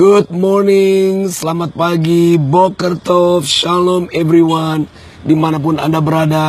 Good morning, selamat pagi, Bokertov, Shalom everyone dimanapun Anda berada.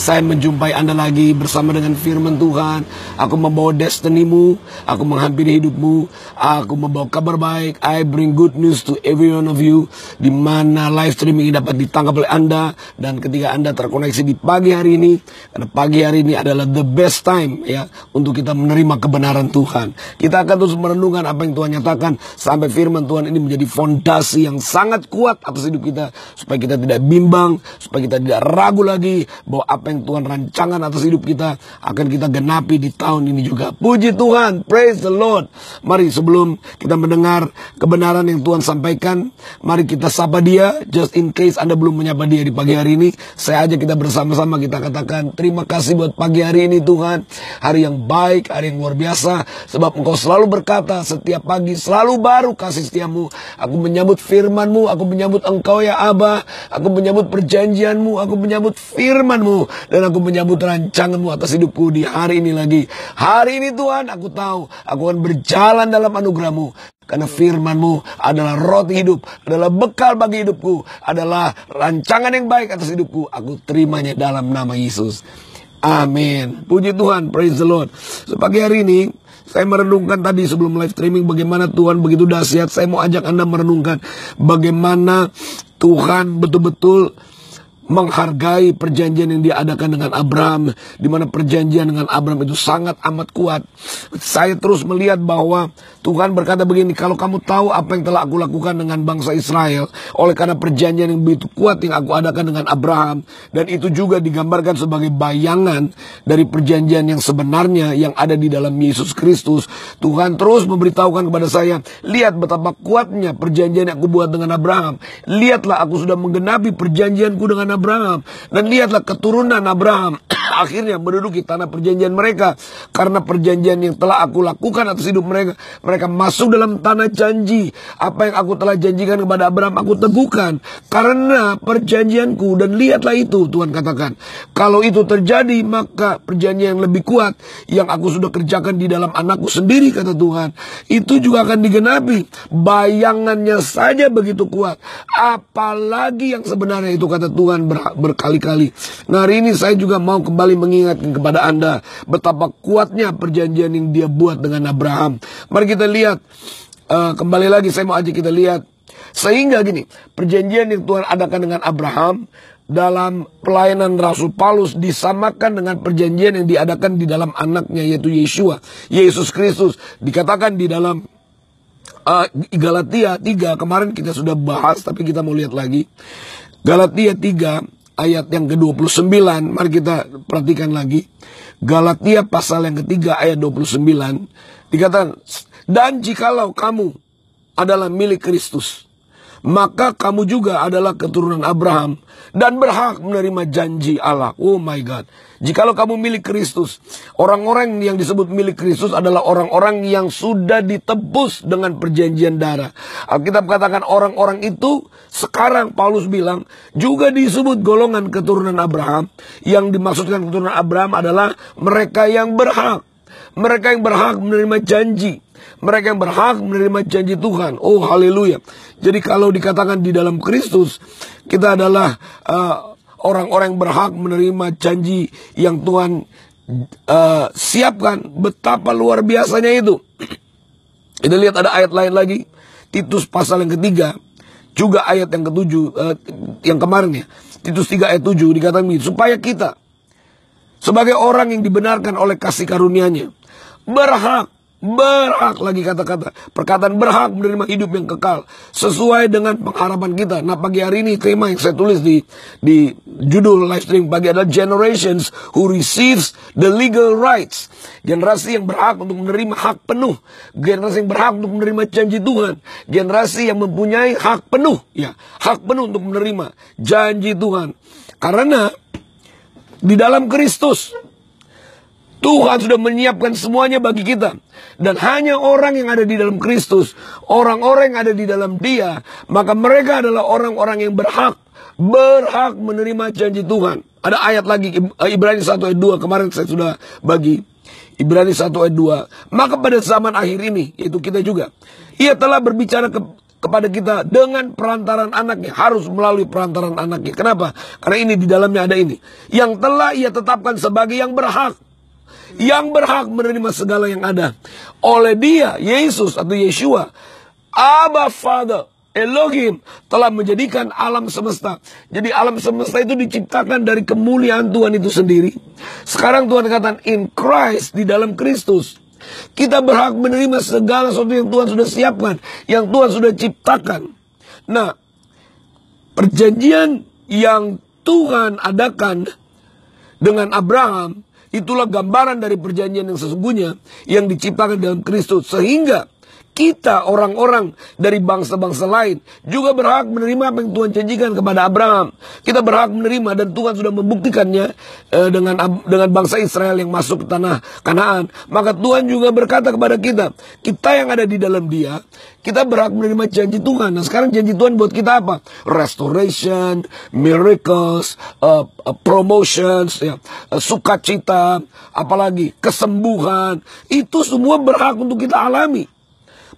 Saya menjumpai Anda lagi bersama dengan firman Tuhan. Aku membawa destinimu, aku menghampiri hidupmu, aku membawa kabar baik. I bring good news to every one of you. Dimana live streaming ini dapat ditangkap oleh Anda. Dan ketika Anda terkoneksi di pagi hari ini, karena pagi hari ini adalah the best time ya untuk kita menerima kebenaran Tuhan. Kita akan terus merenungkan apa yang Tuhan nyatakan sampai firman Tuhan ini menjadi fondasi yang sangat kuat atas hidup kita supaya kita tidak bimbang, supaya kita kita tidak ragu lagi bahwa apa yang Tuhan rancangan atas hidup kita akan kita genapi di tahun ini juga. Puji Tuhan, praise the Lord. Mari sebelum kita mendengar kebenaran yang Tuhan sampaikan, mari kita sapa dia. Just in case Anda belum menyapa dia di pagi hari ini, saya aja kita bersama-sama kita katakan terima kasih buat pagi hari ini Tuhan. Hari yang baik, hari yang luar biasa. Sebab engkau selalu berkata setiap pagi selalu baru kasih setiamu. Aku menyambut firmanmu, aku menyambut engkau ya Abah Aku menyambut perjanjian firmanmu, aku menyambut firmanmu. Dan aku menyambut rancanganmu atas hidupku di hari ini lagi. Hari ini Tuhan, aku tahu, aku akan berjalan dalam anugerahmu. Karena firmanmu adalah roti hidup, adalah bekal bagi hidupku, adalah rancangan yang baik atas hidupku. Aku terimanya dalam nama Yesus. Amin. Puji Tuhan, praise the Lord. Sepagi hari ini, saya merenungkan tadi sebelum live streaming bagaimana Tuhan begitu dahsyat. Saya mau ajak Anda merenungkan bagaimana Tuhan betul-betul menghargai perjanjian yang diadakan dengan Abraham, di mana perjanjian dengan Abraham itu sangat amat kuat. Saya terus melihat bahwa Tuhan berkata begini, kalau kamu tahu apa yang telah aku lakukan dengan bangsa Israel, oleh karena perjanjian yang begitu kuat yang aku adakan dengan Abraham, dan itu juga digambarkan sebagai bayangan dari perjanjian yang sebenarnya yang ada di dalam Yesus Kristus. Tuhan terus memberitahukan kepada saya, lihat betapa kuatnya perjanjian yang aku buat dengan Abraham. Lihatlah aku sudah menggenapi perjanjianku dengan Abraham Abraham. Dan lihatlah keturunan Abraham akhirnya menduduki tanah perjanjian mereka. Karena perjanjian yang telah aku lakukan atas hidup mereka. Mereka masuk dalam tanah janji. Apa yang aku telah janjikan kepada Abraham aku teguhkan. Karena perjanjianku dan lihatlah itu Tuhan katakan. Kalau itu terjadi maka perjanjian yang lebih kuat. Yang aku sudah kerjakan di dalam anakku sendiri kata Tuhan. Itu juga akan digenapi. Bayangannya saja begitu kuat. Apalagi yang sebenarnya itu kata Tuhan ber berkali-kali. Nah hari ini saya juga mau kembali mengingatkan kepada Anda betapa kuatnya perjanjian yang dia buat dengan Abraham. Mari kita lihat, uh, kembali lagi saya mau ajak kita lihat. Sehingga gini, perjanjian yang Tuhan adakan dengan Abraham dalam pelayanan Rasul Paulus disamakan dengan perjanjian yang diadakan di dalam anaknya yaitu Yeshua, Yesus Kristus. Dikatakan di dalam uh, Galatia 3 kemarin kita sudah bahas tapi kita mau lihat lagi. Galatia 3 ayat yang ke-29, mari kita perhatikan lagi. Galatia pasal yang ketiga ayat 29, dikatakan, dan jikalau kamu adalah milik Kristus, maka kamu juga adalah keturunan Abraham dan berhak menerima janji Allah. Oh my God. Jikalau kamu milik Kristus, orang-orang yang disebut milik Kristus adalah orang-orang yang sudah ditebus dengan perjanjian darah. Alkitab katakan orang-orang itu sekarang Paulus bilang juga disebut golongan keturunan Abraham. Yang dimaksudkan keturunan Abraham adalah mereka yang berhak. Mereka yang berhak menerima janji. Mereka yang berhak menerima janji Tuhan. Oh haleluya. Jadi kalau dikatakan di dalam Kristus kita adalah uh, orang-orang yang berhak menerima janji yang Tuhan uh, siapkan. Betapa luar biasanya itu. Kita lihat ada ayat lain lagi. Titus pasal yang ketiga. Juga ayat yang ketujuh. Uh, yang kemarin ya. Titus 3 ayat 7 dikatakan begini. Supaya kita. Sebagai orang yang dibenarkan oleh kasih karunianya. Berhak Berhak lagi kata-kata. Perkataan berhak menerima hidup yang kekal. Sesuai dengan pengharapan kita. Nah pagi hari ini tema yang saya tulis di di judul live stream pagi adalah Generations Who Receives the Legal Rights. Generasi yang berhak untuk menerima hak penuh. Generasi yang berhak untuk menerima janji Tuhan. Generasi yang mempunyai hak penuh. ya Hak penuh untuk menerima janji Tuhan. Karena di dalam Kristus Tuhan sudah menyiapkan semuanya bagi kita. Dan hanya orang yang ada di dalam Kristus, orang-orang yang ada di dalam dia, maka mereka adalah orang-orang yang berhak, berhak menerima janji Tuhan. Ada ayat lagi, eh, Ibrani 1 ayat 2, kemarin saya sudah bagi. Ibrani 1 ayat 2, maka pada zaman akhir ini, yaitu kita juga, ia telah berbicara ke, kepada kita dengan perantaran anaknya harus melalui perantaran anaknya. Kenapa? Karena ini di dalamnya ada ini yang telah ia tetapkan sebagai yang berhak yang berhak menerima segala yang ada. Oleh dia, Yesus atau Yeshua, Abba Father, Elohim telah menjadikan alam semesta. Jadi alam semesta itu diciptakan dari kemuliaan Tuhan itu sendiri. Sekarang Tuhan katakan in Christ, di dalam Kristus. Kita berhak menerima segala sesuatu yang Tuhan sudah siapkan, yang Tuhan sudah ciptakan. Nah, perjanjian yang Tuhan adakan dengan Abraham Itulah gambaran dari perjanjian yang sesungguhnya yang diciptakan dalam Kristus. Sehingga kita orang-orang dari bangsa-bangsa lain juga berhak menerima apa yang Tuhan janjikan kepada Abraham. Kita berhak menerima dan Tuhan sudah membuktikannya eh, dengan dengan bangsa Israel yang masuk ke tanah Kanaan. Maka Tuhan juga berkata kepada kita, kita yang ada di dalam Dia, kita berhak menerima janji Tuhan. Nah, sekarang janji Tuhan buat kita apa? Restoration, miracles, uh, uh, promotions, ya, uh, sukacita, apalagi kesembuhan. Itu semua berhak untuk kita alami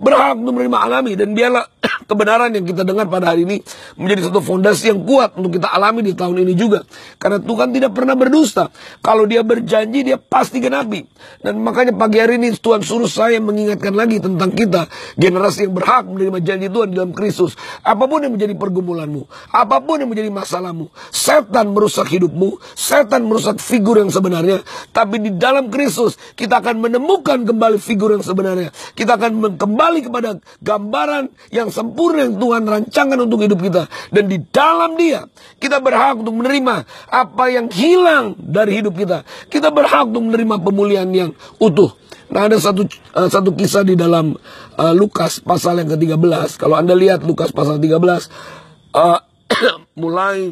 berhak untuk menerima alami dan biarlah kebenaran yang kita dengar pada hari ini menjadi satu fondasi yang kuat untuk kita alami di tahun ini juga. Karena Tuhan tidak pernah berdusta. Kalau dia berjanji, dia pasti genapi. Dan makanya pagi hari ini Tuhan suruh saya mengingatkan lagi tentang kita, generasi yang berhak menerima janji Tuhan dalam Kristus. Apapun yang menjadi pergumulanmu, apapun yang menjadi masalahmu, setan merusak hidupmu, setan merusak figur yang sebenarnya. Tapi di dalam Kristus, kita akan menemukan kembali figur yang sebenarnya. Kita akan kembali kepada gambaran yang sempurna sempurna yang Tuhan rancangkan untuk hidup kita. Dan di dalam dia, kita berhak untuk menerima apa yang hilang dari hidup kita. Kita berhak untuk menerima pemulihan yang utuh. Nah ada satu eh, satu kisah di dalam uh, Lukas pasal yang ke-13. Kalau Anda lihat Lukas pasal 13, uh, eh, mulai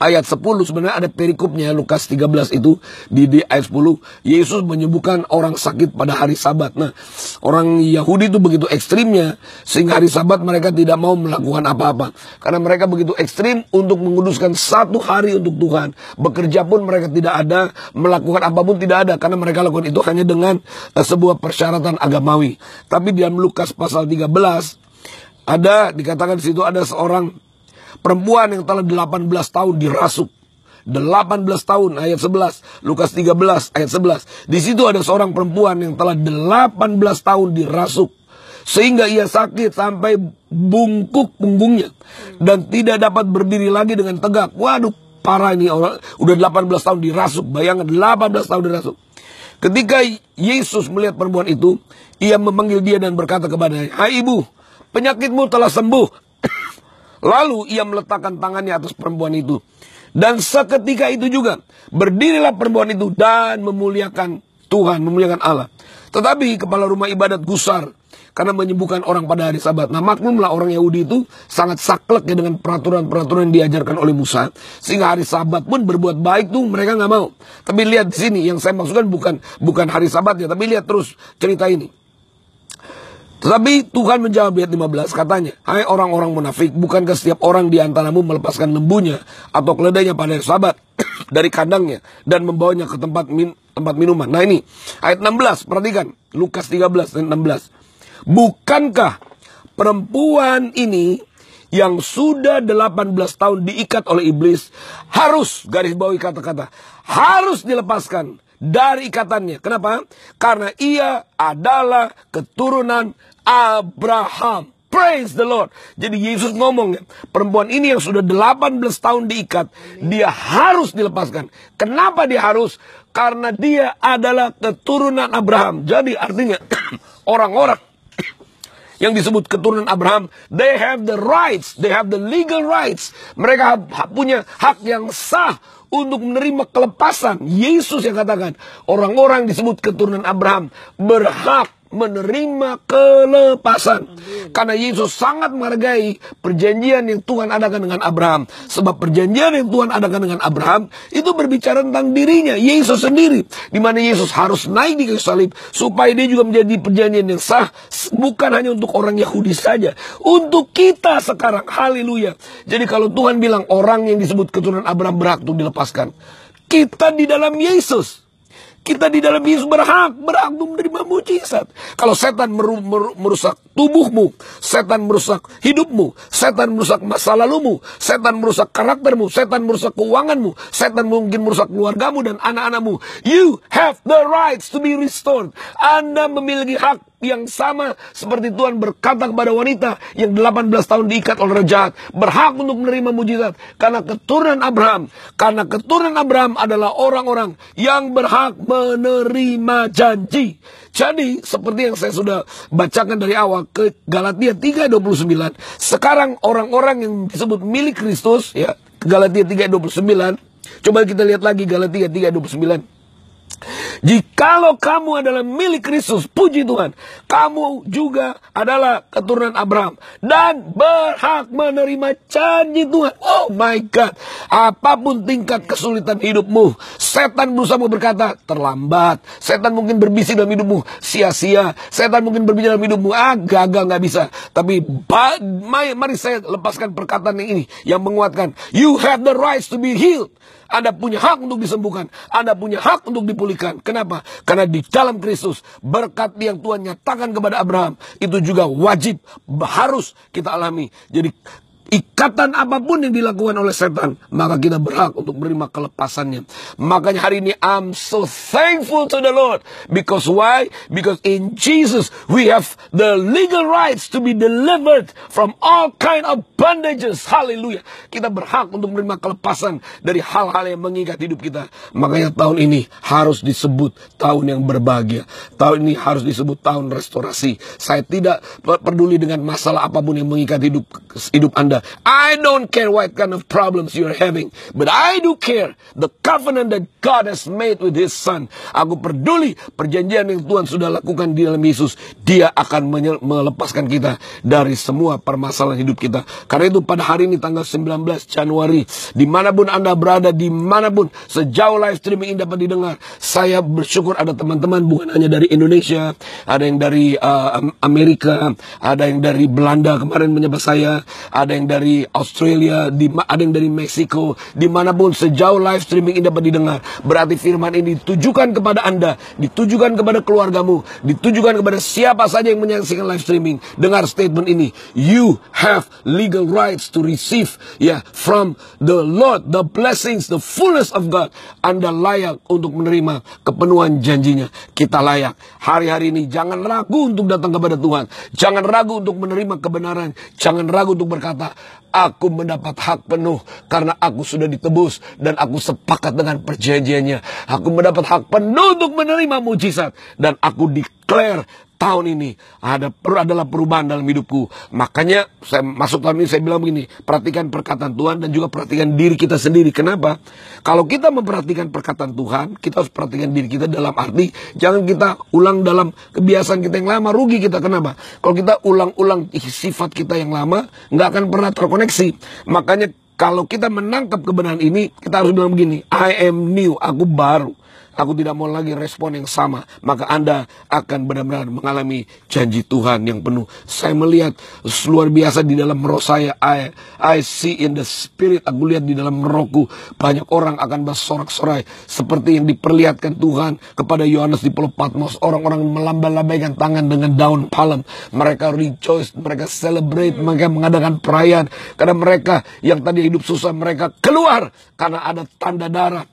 ayat 10 sebenarnya ada perikopnya Lukas 13 itu di, di ayat 10 Yesus menyembuhkan orang sakit pada hari sabat nah orang Yahudi itu begitu ekstrimnya sehingga hari sabat mereka tidak mau melakukan apa-apa karena mereka begitu ekstrim untuk menguduskan satu hari untuk Tuhan bekerja pun mereka tidak ada melakukan apapun tidak ada karena mereka lakukan itu hanya dengan uh, sebuah persyaratan agamawi tapi di dalam Lukas pasal 13 ada dikatakan di situ ada seorang Perempuan yang telah 18 tahun dirasuk. 18 tahun ayat 11 Lukas 13 ayat 11 di situ ada seorang perempuan yang telah 18 tahun dirasuk sehingga ia sakit sampai bungkuk punggungnya dan tidak dapat berdiri lagi dengan tegak waduh parah ini orang udah 18 tahun dirasuk bayangan 18 tahun dirasuk ketika Yesus melihat perempuan itu ia memanggil dia dan berkata kepadanya hai ibu penyakitmu telah sembuh Lalu ia meletakkan tangannya atas perempuan itu. Dan seketika itu juga berdirilah perempuan itu dan memuliakan Tuhan, memuliakan Allah. Tetapi kepala rumah ibadat gusar karena menyembuhkan orang pada hari sabat. Nah maklumlah orang Yahudi itu sangat saklek ya dengan peraturan-peraturan yang diajarkan oleh Musa. Sehingga hari sabat pun berbuat baik tuh mereka nggak mau. Tapi lihat di sini yang saya maksudkan bukan bukan hari sabat ya. Tapi lihat terus cerita ini. Tetapi Tuhan menjawab ayat 15 katanya, Hai orang-orang munafik, bukankah setiap orang di antaramu melepaskan lembunya atau keledainya pada sabat dari kandangnya dan membawanya ke tempat min, tempat minuman. Nah ini, ayat 16, perhatikan, Lukas 13 dan 16. Bukankah perempuan ini yang sudah 18 tahun diikat oleh iblis harus garis bawahi kata-kata harus dilepaskan dari ikatannya. Kenapa? Karena ia adalah keturunan Abraham. Praise the Lord. Jadi Yesus ngomong perempuan ini yang sudah 18 tahun diikat, dia harus dilepaskan. Kenapa dia harus? Karena dia adalah keturunan Abraham. Jadi artinya orang-orang yang disebut keturunan Abraham, they have the rights, they have the legal rights. Mereka punya hak yang sah untuk menerima kelepasan. Yesus yang katakan, orang-orang disebut keturunan Abraham berhak menerima kelepasan. Karena Yesus sangat menghargai perjanjian yang Tuhan adakan dengan Abraham. Sebab perjanjian yang Tuhan adakan dengan Abraham itu berbicara tentang dirinya, Yesus sendiri. Di mana Yesus harus naik di kayu salib supaya dia juga menjadi perjanjian yang sah bukan hanya untuk orang Yahudi saja, untuk kita sekarang. Haleluya. Jadi kalau Tuhan bilang orang yang disebut keturunan Abraham berhak untuk dilepaskan, kita di dalam Yesus kita di dalam Yesus berhak, berhak menerima mujizat. Kalau setan meru, meru, merusak tubuhmu, setan merusak hidupmu, setan merusak masa lalumu, setan merusak karaktermu, setan merusak keuanganmu, setan mungkin merusak keluargamu dan anak-anakmu. You have the rights to be restored. Anda memiliki hak yang sama seperti Tuhan berkata kepada wanita yang 18 tahun diikat oleh jahat berhak untuk menerima mujizat karena keturunan Abraham karena keturunan Abraham adalah orang-orang yang berhak menerima janji jadi seperti yang saya sudah bacakan dari awal ke Galatia 3:29, sekarang orang-orang yang disebut milik Kristus ya, Galatia 3:29. Coba kita lihat lagi Galatia 3:29. Jikalau kamu adalah milik Kristus, puji Tuhan, kamu juga adalah keturunan Abraham dan berhak menerima janji Tuhan. Oh my God, apapun tingkat kesulitan hidupmu, setan berusaha mau berkata terlambat. Setan mungkin berbisik dalam hidupmu, sia-sia. Setan mungkin berbicara dalam hidupmu, ah gagal nggak bisa. Tapi mari saya lepaskan perkataan ini yang menguatkan. You have the right to be healed. Anda punya hak untuk disembuhkan. Anda punya hak untuk dipulihkan. Kenapa? Karena di dalam Kristus berkat yang Tuhan nyatakan kepada Abraham itu juga wajib harus kita alami. Jadi ikatan apapun yang dilakukan oleh setan, maka kita berhak untuk menerima kelepasannya. Makanya hari ini I'm so thankful to the Lord. Because why? Because in Jesus we have the legal rights to be delivered from all kind of bandages. Hallelujah! Kita berhak untuk menerima kelepasan dari hal-hal yang mengikat hidup kita. Makanya tahun ini harus disebut tahun yang berbahagia. Tahun ini harus disebut tahun restorasi. Saya tidak peduli dengan masalah apapun yang mengikat hidup hidup Anda Father, I don't care what kind of problems you're having, but I do care the covenant that God has made with His Son. Aku peduli perjanjian yang Tuhan sudah lakukan di dalam Yesus. Dia akan melepaskan kita dari semua permasalahan hidup kita. Karena itu pada hari ini tanggal 19 Januari, dimanapun Anda berada, dimanapun sejauh live streaming ini dapat didengar, saya bersyukur ada teman-teman bukan hanya dari Indonesia, ada yang dari uh, Amerika, ada yang dari Belanda kemarin menyapa saya, ada yang dari Australia, di, ada yang dari Meksiko, dimanapun sejauh live streaming ini dapat didengar. Berarti firman ini ditujukan kepada Anda, ditujukan kepada keluargamu, ditujukan kepada siapa saja yang menyaksikan live streaming. Dengar statement ini, you have legal rights to receive ya from the Lord the blessings, the fullness of God. Anda layak untuk menerima kepenuhan janjinya. Kita layak. Hari-hari ini jangan ragu untuk datang kepada Tuhan. Jangan ragu untuk menerima kebenaran. Jangan ragu untuk berkata, Aku mendapat hak penuh karena aku sudah ditebus dan aku sepakat dengan perjanjiannya. Aku mendapat hak penuh untuk menerima mujizat dan aku declare tahun ini ada adalah perubahan dalam hidupku. Makanya saya masuk tahun ini saya bilang begini, perhatikan perkataan Tuhan dan juga perhatikan diri kita sendiri. Kenapa? Kalau kita memperhatikan perkataan Tuhan, kita harus perhatikan diri kita dalam arti jangan kita ulang dalam kebiasaan kita yang lama, rugi kita kenapa? Kalau kita ulang-ulang sifat kita yang lama, nggak akan pernah terkoneksi. Makanya kalau kita menangkap kebenaran ini, kita harus bilang begini, I am new, aku baru. Aku tidak mau lagi respon yang sama. Maka Anda akan benar-benar mengalami janji Tuhan yang penuh. Saya melihat luar biasa di dalam roh saya. I, I see in the spirit. Aku lihat di dalam rohku. Banyak orang akan bersorak-sorai. Seperti yang diperlihatkan Tuhan kepada Yohanes di Pulau Patmos. Orang-orang melambai lambaikan tangan dengan daun palem. Mereka rejoice. Mereka celebrate. Mereka mengadakan perayaan. Karena mereka yang tadi hidup susah mereka keluar. Karena ada tanda darah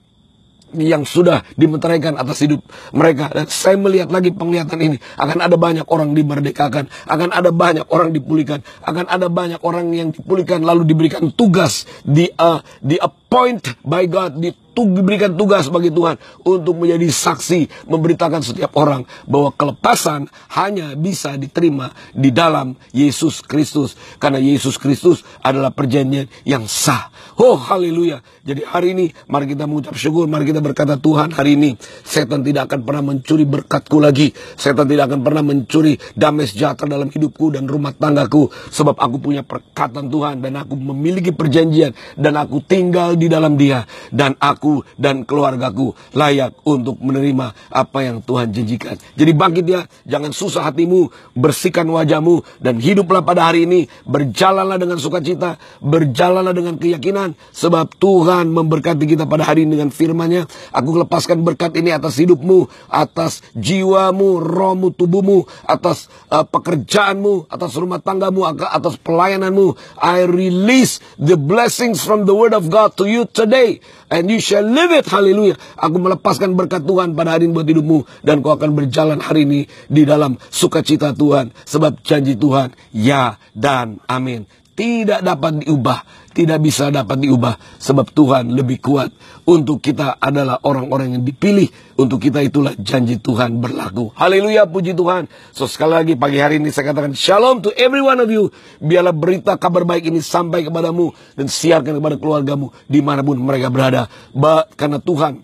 yang sudah dimeteraikan atas hidup mereka. Dan saya melihat lagi penglihatan ini. Akan ada banyak orang dimerdekakan. Akan ada banyak orang dipulihkan. Akan ada banyak orang yang dipulihkan lalu diberikan tugas di, uh, di appoint by God, diberikan tugas bagi Tuhan untuk menjadi saksi, memberitakan setiap orang bahwa kelepasan hanya bisa diterima di dalam Yesus Kristus. Karena Yesus Kristus adalah perjanjian yang sah. Oh, haleluya. Jadi hari ini mari kita mengucap syukur, mari kita berkata Tuhan hari ini setan tidak akan pernah mencuri berkatku lagi. Setan tidak akan pernah mencuri damai sejahtera dalam hidupku dan rumah tanggaku. Sebab aku punya perkataan Tuhan dan aku memiliki perjanjian dan aku tinggal di di dalam dia. Dan aku dan keluargaku layak untuk menerima apa yang Tuhan janjikan. Jadi bangkit ya, jangan susah hatimu, bersihkan wajahmu, dan hiduplah pada hari ini. Berjalanlah dengan sukacita, berjalanlah dengan keyakinan. Sebab Tuhan memberkati kita pada hari ini dengan firmannya. Aku lepaskan berkat ini atas hidupmu, atas jiwamu, rohmu, tubuhmu, atas uh, pekerjaanmu, atas rumah tanggamu, atas pelayananmu. I release the blessings from the word of God to you you today and you shall live it. Haleluya. Aku melepaskan berkat Tuhan pada hari ini buat hidupmu dan kau akan berjalan hari ini di dalam sukacita Tuhan sebab janji Tuhan ya dan amin tidak dapat diubah, tidak bisa dapat diubah sebab Tuhan lebih kuat. Untuk kita adalah orang-orang yang dipilih, untuk kita itulah janji Tuhan berlaku. Haleluya, puji Tuhan. So sekali lagi pagi hari ini saya katakan shalom to every one of you. Biarlah berita kabar baik ini sampai kepadamu dan siarkan kepada keluargamu dimanapun mereka berada. Ba karena Tuhan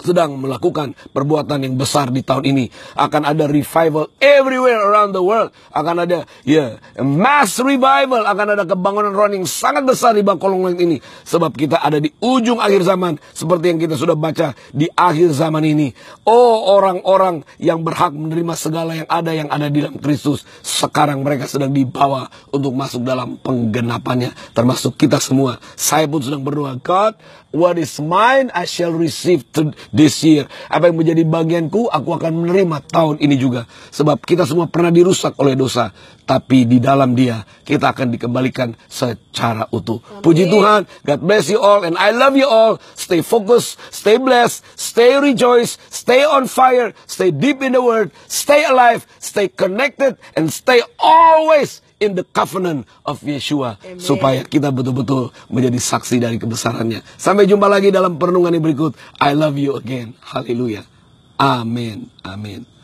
sedang melakukan perbuatan yang besar di tahun ini. Akan ada revival everywhere around the world. Akan ada ya yeah, mass revival. Akan ada kebangunan running sangat besar di Bangkolong Langit ini. Sebab kita ada di ujung akhir zaman. Seperti yang kita sudah baca di akhir zaman ini. Oh orang-orang yang berhak menerima segala yang ada yang ada di dalam Kristus. Sekarang mereka sedang dibawa untuk masuk dalam penggenapannya. Termasuk kita semua. Saya pun sedang berdoa. God, What is mine I shall receive this year. Apa yang menjadi bagianku aku akan menerima tahun ini juga. Sebab kita semua pernah dirusak oleh dosa. Tapi di dalam dia kita akan dikembalikan secara utuh. Amin. Puji Tuhan. God bless you all and I love you all. Stay focused, stay blessed, stay rejoice, stay on fire, stay deep in the word, stay alive, stay connected and stay always in the covenant of Yeshua. Amen. Supaya kita betul-betul menjadi saksi dari kebesarannya. Sampai jumpa lagi dalam perenungan yang berikut. I love you again. Haleluya. Amin. Amin.